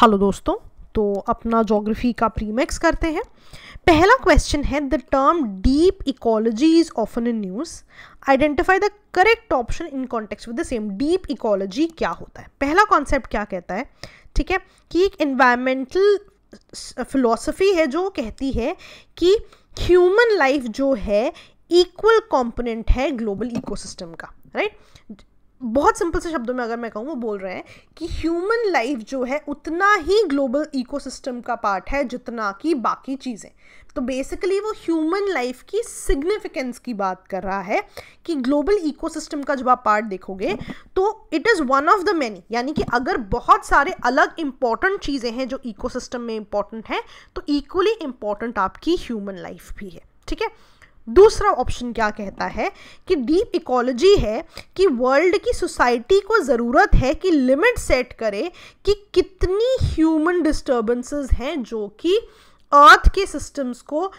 Hello दोस्तों तो अपना जोग्राफी का प्रीमैक्स करते हैं पहला क्वेश्चन है the term deep ecology is often in news identify the correct option in context with the same deep ecology क्या होता है पहला कॉन्सेप्ट क्या कहता है ठीक है कि एक इन्वायरमेंटल फिलोसफी है जो कहती है कि ह्यूमन लाइफ जो है इक्वल कॉम्पोनेंट है ग्लोबल इकोसिस्टम का राइट right? बहुत सिंपल से शब्दों में अगर मैं कहूँ वो बोल रहे हैं कि ह्यूमन लाइफ जो है उतना ही ग्लोबल इकोसिस्टम का पार्ट है जितना कि बाकी चीज़ें तो बेसिकली वो ह्यूमन लाइफ की सिग्निफिकेंस की बात कर रहा है कि ग्लोबल इकोसिस्टम का जब आप पार्ट देखोगे तो it is one of the many यानी कि अगर बहुत सारे अलग इंपॉर्टेंट चीज़ें हैं जो इकोसिस्टम में इंपॉर्टेंट हैं तो इक्वली इम्पॉर्टेंट आपकी ह्यूमन लाइफ भी है ठीक है दूसरा ऑप्शन क्या कहता है कि डीप इकोलॉजी है कि वर्ल्ड की सोसाइटी को ज़रूरत है कि लिमिट सेट करे कि कितनी ह्यूमन डिस्टर्बेंसेस हैं जो कि अर्थ के सिस्टम्स को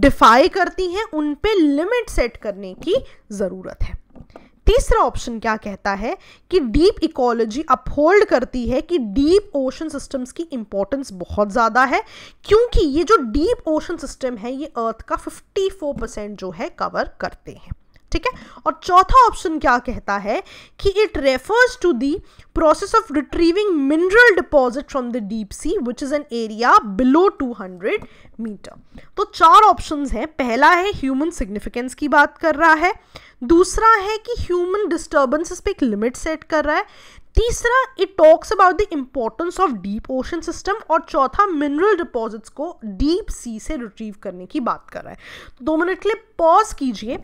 डिफाई करती हैं उन पे लिमिट सेट करने की ज़रूरत है तीसरा ऑप्शन क्या कहता है कि डीप इकोलॉजी अपहोल्ड करती है कि डीप ओशन सिस्टम्स की इंपॉर्टेंस बहुत ज़्यादा है क्योंकि ये जो डीप ओशन सिस्टम है ये अर्थ का 54 परसेंट जो है कवर करते हैं ठीक है और चौथा ऑप्शन क्या कहता है कि it refers to the process of retrieving mineral deposit from the deep sea which is an area below 200 metre तो चार ऑप्शंस हैं पहला है ह्यूमन सिग्निफिकेंस की बात कर रहा है दूसरा है कि ह्यूमन डिस्टर्बेंसेस पे एक लिमिट सेट कर रहा है तीसरा it talks about the importance of deep ocean system और चौथा मिनरल डिपॉजिट्स को डीप सी से रिट्रीव करने की बात कर रहा है तो दो मिनट के लिए पॉज कीजिए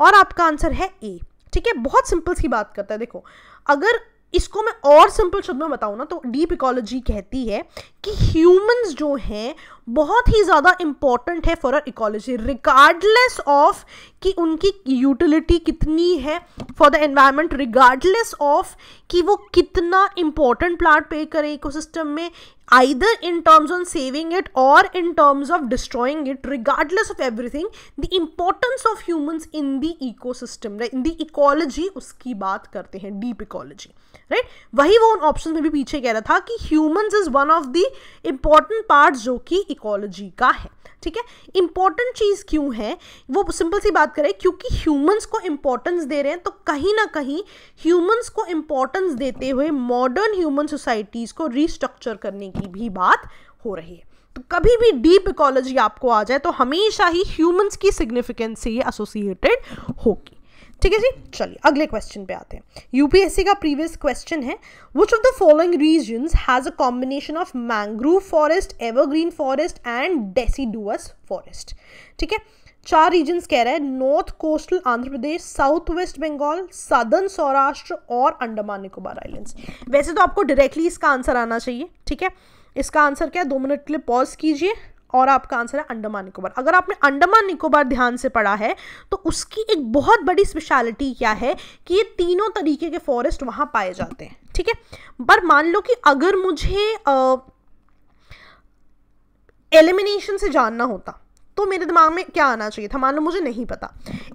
और आपका आंसर है ए ठीक है बहुत सिंपल सी बात करता है देखो अगर इसको मैं और सिंपल शब्द में बताऊँ ना तो डीप इकोलॉजी कहती है कि ह्यूमंस जो हैं बहुत ही ज़्यादा इम्पॉर्टेंट है for our ecology regardless of कि उनकी यूटिलिटी कितनी है for the environment regardless of कि वो कितना इम्पॉर्टेंट प्लांट पे करें इकोसिस्टम में either in terms on saving it और in terms of destroying it regardless of everything the importance of humans in the eco system in the ecology उसकी बात करते हैं डीप इकोलॉजी राइट वही वो उन ऑप्शन में भी पीछे कह रहा था कि humans is one of the important part जो कि इकोलॉजी का है ठीक है इम्पॉर्टेंट चीज़ क्यों है वो सिंपल सी बात करें क्योंकि ह्यूमंस को इंपॉर्टेंस दे रहे हैं तो कहीं ना कहीं ह्यूमंस को इंपॉर्टेंस देते हुए मॉडर्न ह्यूमन सोसाइटीज़ को रिस्ट्रक्चर करने की भी बात हो रही है तो कभी भी डीप इकोलॉजी आपको आ जाए तो हमेशा ही ह्यूमंस की सिग्निफिकेंस से ये एसोसिएटेड होगी ठीक है जी चलिए अगले क्वेश्चन पे आते हैं यूपीएससी का प्रीवियस क्वेश्चन है which of the following region has a combination of mangrove forest evergreen forest and deciduous forest ठीक है चार रीजन्स कह रहे हैं north coastal Andhra Pradesh south west Bengal southern Saurashtra और अंडमान निकोबार आइलैंड्स वैसे तो आपको डायरेक्टली इसका आंसर आना चाहिए ठीक है इसका आंसर क्या है दो मिनट के लिए पॉज कीजिए और आपका आंसर है अंडमान निकोबार अगर आपने अंडमान निकोबार ध्यान से पढ़ा है तो उसकी एक बहुत बड़ी स्पेशलिटी क्या है कि ये तीनों तरीके के फॉरेस्ट वहाँ पाए जाते हैं ठीक है पर मान लो कि अगर मुझे एलिमिनेशन से जानना होता तो मेरे दिमाग में क्या आना चाहिए था मान लो मुझे नहीं पता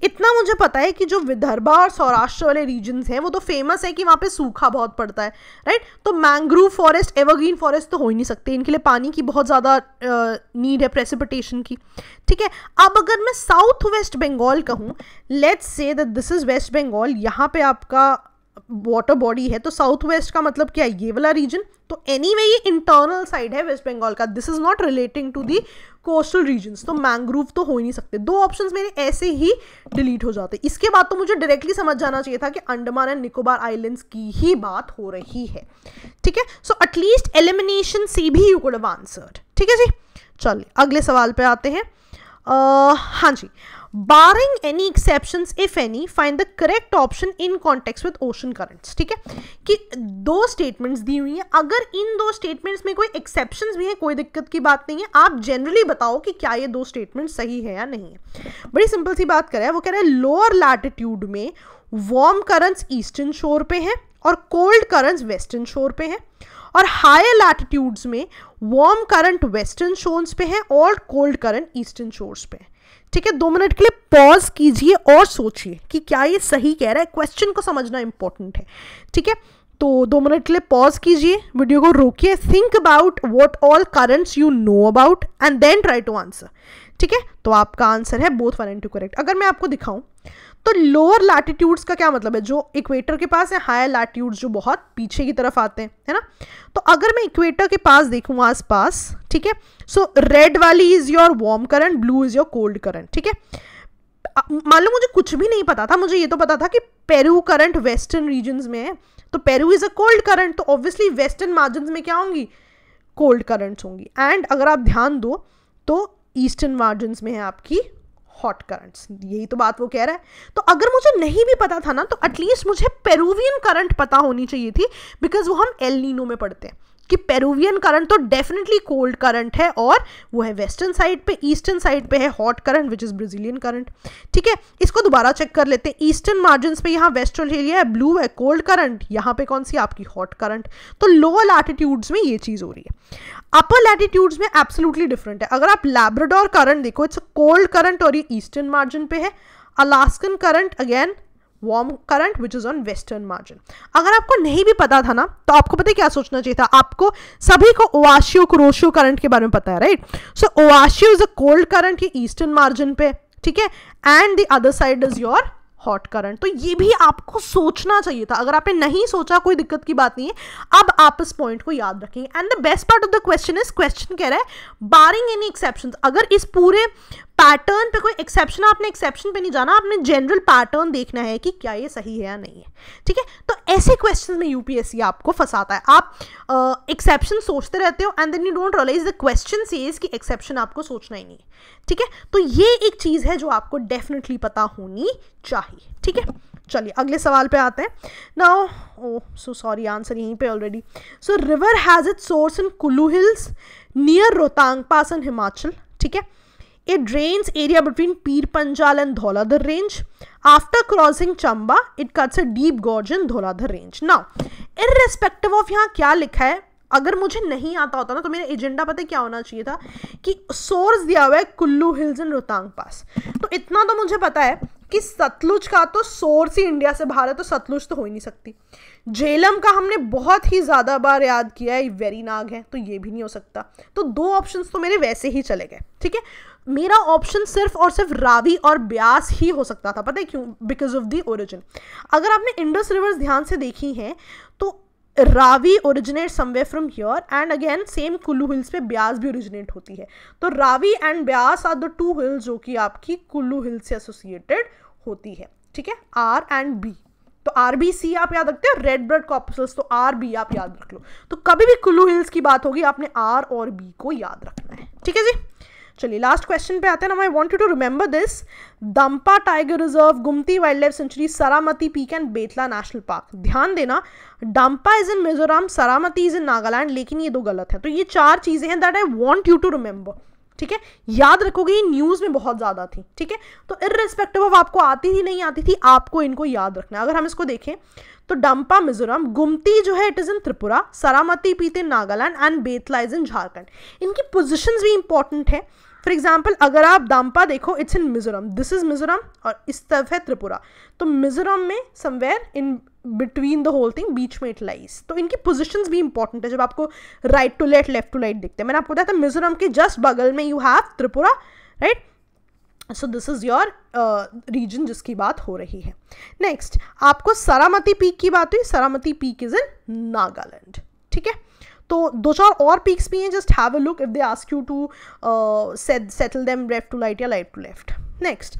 इतना मुझे पता है कि जो विदर्भा और सौराष्ट्र वाले रीजन्स हैं वो तो फेमस है कि वहाँ पे सूखा बहुत पड़ता है राइट तो मैंग्रोव फॉरेस्ट एवरग्रीन फॉरेस्ट तो हो ही नहीं सकते इनके लिए पानी की बहुत ज़्यादा नीड है प्रेसिपिटेशन की ठीक है अब अगर मैं साउथ वेस्ट बंगाल कहूँ let's say that this is west Bengal यहाँ पे आपका वाटर बॉडी है तो साउथ वेस्ट का मतलब क्या है ये वाला रीजन तो एनी anyway, ये इंटरनल साइड है वेस्ट बंगाल का this is not relating to the coastal regions तो मैंग्रोव तो हो ही नहीं सकते दो ऑप्शन मेरे ऐसे ही डिलीट हो जाते इसके बाद तो मुझे डायरेक्टली समझ जाना चाहिए था कि अंडमान एंड निकोबार आइलैंड्स की ही बात हो रही है ठीक है सो एटलीस्ट एलिमिनेशन सी भी यू कुड आंसर्ड ठीक है जी चलिए अगले सवाल पे आते हैं आ, हाँ जी barring any exception if any find the correct option in context with ocean currents ठीक है कि दो स्टेटमेंट्स दी हुई हैं अगर इन दो स्टेटमेंट्स में कोई एक्सेप्शन भी हैं कोई दिक्कत की बात नहीं है आप जनरली बताओ कि क्या ये दो स्टेटमेंट सही है या नहीं है बड़ी सिंपल सी बात करें वो कह रहे हैं लोअर लैटिट्यूड में वार्म करंट्स ईस्टर्न शोर पे हैं और कोल्ड करंट्स वेस्टर्न शोर पे हैं और हायर लैटिट्यूड्स में वार्म करंट वेस्टर्न शोर्स पे हैं और कोल्ड करंट ईस्टर्न शोर्स पे हैं ठीक है दो मिनट के लिए पॉज कीजिए और सोचिए कि क्या ये सही कह रहा है क्वेश्चन को समझना इंपॉर्टेंट है ठीक है तो दो मिनट के लिए पॉज कीजिए वीडियो को रोकिए think about what all currents you know about and then try to answer ठीक है तो आपका आंसर है both one and two correct अगर मैं आपको दिखाऊं तो लोअर लैटिट्यूड्स का क्या मतलब है जो इक्वेटर के पास है हायर लैटिट्यूड्स जो बहुत पीछे की तरफ आते हैं है ना तो अगर मैं इक्वेटर के पास देखूँ आस पास ठीक है सो रेड वाली is your warm current blue is your cold current ठीक है मान लो मुझे कुछ भी नहीं पता था मुझे ये तो पता था कि पेरू करंट वेस्टर्न रीजन्स में है तो Peru is a cold current तो ऑब्वियसली वेस्टर्न मार्जिन में क्या होंगी कोल्ड करंट्स होंगी एंड अगर आप ध्यान दो तो ईस्टर्न मार्जिन में है आपकी हॉट करंट्स यही तो बात वो कह रहा है तो अगर मुझे नहीं भी पता था ना तो एटलीस्ट मुझे पेरूवियन करंट पता होनी चाहिए थी बिकॉज वो हम एल नीनो में पढ़ते हैं कि पेरूवियन करंट तो डेफिनेटली कोल्ड करंट है और वो है वेस्टर्न साइड पे ईस्टर्न साइड पे है hot current which is Brazilian current ठीक है इसको दोबारा चेक कर लेते हैं ईस्टर्न मार्जिन पे यहाँ वेस्ट ऑस्ट्रेलिया है ब्लू है कोल्ड करंट यहाँ पे कौन सी आपकी हॉट करंट तो लोअर लैटिट्यूड्स में ये चीज़ हो रही है अपर लैटिट्यूड्स में एब्सोलूटली डिफरेंट है अगर आप लैब्रोडोर करंट देखो इट्स कोल्ड करंट और ये ईस्टर्न मार्जिन पे है Alaskan current again warm current which is on western margin अगर आपको नहीं भी पता था ना तो आपको पता क्या सोचना चाहिए था आपको सभी को ओवाशियो क्रोशियो करंट के बारे में पता है right so Oyashio is a cold current ये ईस्टर्न मार्जिन पे ठीक है and the other side is your hot current तो ये भी आपको सोचना चाहिए था अगर आपने नहीं सोचा कोई दिक्कत की बात नहीं है अब आप इस पॉइंट को याद रखेंगे and the best part of the question is question कह रहा है बारिंग एनी एक्सेप्शन अगर इस पूरे पैटर्न पे कोई एक्सेप्शन आपने एक्सेप्शन पे नहीं जाना आपने जनरल पैटर्न देखना है कि क्या ये सही है या नहीं है ठीक है तो ऐसे क्वेश्चन में यूपीएससी आपको फंसाता है आप एक्सेप्शन uh, सोचते रहते हो and then you don't realise the question से इज कि एक्सेप्शन आपको सोचना ही नहीं है ठीक है तो ये एक चीज़ है जो आपको डेफिनेटली पता होनी चाहिए ठीक है चलिए अगले सवाल पे आते हैं now oh so sorry answer यहीं पे already so river has it source in Kullu hills near Rohtang pass in Himachal ठीक है it drains area between Pir Panjal and Dhauladhar range after crossing Chamba it cuts a deep gorge in Dhauladhar range now in respective of यहाँ क्या लिखा है अगर मुझे नहीं आता होता ना तो मेरा एजेंडा पता क्या होना चाहिए था कि सोर्स दिया हुआ है Kullu hills and Rohtang pass तो इतना तो मुझे पता है कि सतलुज का तो सोर्स ही इंडिया से बाहर है तो सतलुज तो हो ही नहीं सकती झेलम का हमने बहुत ही ज़्यादा बार याद किया है वेरी नाग है तो ये भी नहीं हो सकता तो दो ऑप्शंस तो मेरे वैसे ही चले गए ठीक है मेरा ऑप्शन सिर्फ और सिर्फ रावी और ब्यास ही हो सकता था पता है क्यों बिकॉज ऑफ दी ओरिजिन अगर आपने इंडस रिवर्स ध्यान से देखी हैं तो Ravi originate somewhere from here and again same Kullu hills पे ब्यास भी ओरिजिनेट होती है तो Ravi and Beas are the two hills जो कि आपकी कुल्लू हिल्स से एसोसिएटेड होती है ठीक है आर एंड बी तो आर बी सी आप याद रखते हो रेड ब्लड कॉपसल्स तो आर बी आप याद रख लो तो कभी भी कुल्लू हिल्स की बात होगी आपने आर और बी को याद रखना है ठीक है जी चलिए लास्ट क्वेश्चन पे आते हैं I want to remember this Dampa tiger reserve Gumti wildlife sanctuary Saramati peak and Betla national park ध्यान देना Dampa is in Mizoram Saramati is in Nagaland लेकिन ये दो गलत है तो ये चार चीज़ें हैं that I want you to remember ठीक है याद रखोगे ये न्यूज में बहुत ज्यादा थी ठीक है तो इरेस्पेक्टिव ऑफ आपको आती थी नहीं आती थी आपको इनको याद रखना अगर हम इसको देखें तो डंपा मिजोरम गुमती जो है it is in Tripura Saramati पीते Nagaland and Betla is in Jharkhand इनकी पोजिशन भी इंपॉर्टेंट है फॉर एग्जाम्पल अगर आप दाम्पा देखो it's in Mizoram this is Mizoram और इस तरफ है त्रिपुरा तो मिजोरम में somewhere in between the whole thing बीच में इट लाइज तो इनकी पोजिशन भी इंपॉर्टेंट है जब आपको right to left left to right दिखते हैं मैंने आपको बताया था मिजोरम के जस्ट बगल में you have Tripura right so this is your region जिसकी बात हो रही है नेक्स्ट आपको सरामती पीक की बात हुई Saramati peak is in Nagaland ठीक है तो दो चार और पीक्स भी हैं just have a look if they ask you to settle them left to right या लाइट टू लेफ्ट नेक्स्ट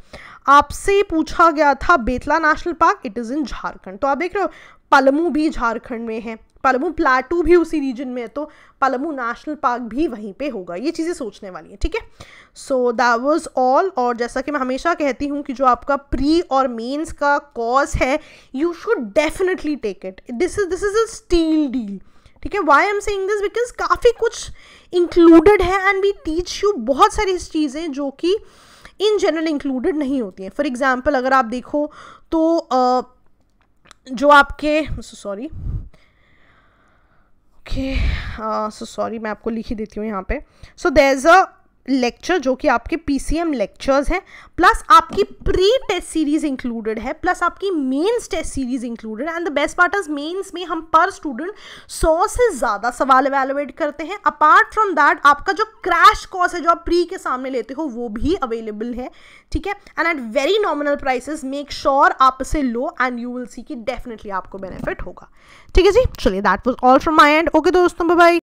आपसे पूछा गया था Betla national park it is in Jharkhand तो आप देख रहे हो पलमू भी झारखंड में है पलमू प्लाटू भी उसी रीजन में है तो पलमू नेशनल पार्क भी वहीं पे होगा ये चीज़ें सोचने वाली हैं ठीक है सो दैट वॉज ऑल और जैसा कि मैं हमेशा कहती हूँ कि जो आपका प्री और मेंस का कॉज है you should definitely take it this is this is a steal deal ठीक है why am saying this because काफ़ी कुछ इंक्लूडेड है एंड वी टीच यू बहुत सारी चीज़ें जो कि uh, इन जनरल इंक्लूडेड नहीं होती हैं फॉर एग्ज़ाम्पल अगर आप देखो तो आ, जो आपके सॉरी ओके सो सॉरी मैं आपको लिख ही देती हूँ यहाँ पे सो देर इज़ अ लेक्चर जो कि आपके पीसीएम लेक्चर्स हैं प्लस आपकी प्री टेस्ट सीरीज इंक्लूडेड है प्लस आपकी mains test series included and the best part is mains में हम पर स्टूडेंट सौ से ज़्यादा सवाल एवेलुएट करते हैं अपार्ट फ्रॉम दैट आपका जो क्रैश कोर्स है जो आप प्री के सामने लेते हो वो भी अवेलेबल है ठीक है and at very nominal prices make sure आप इसे लो एंड यू विल सी की डेफिनेटली आपको बेनिफिट होगा ठीक है जी चलिए that was all from my end okay दोस्तों बाई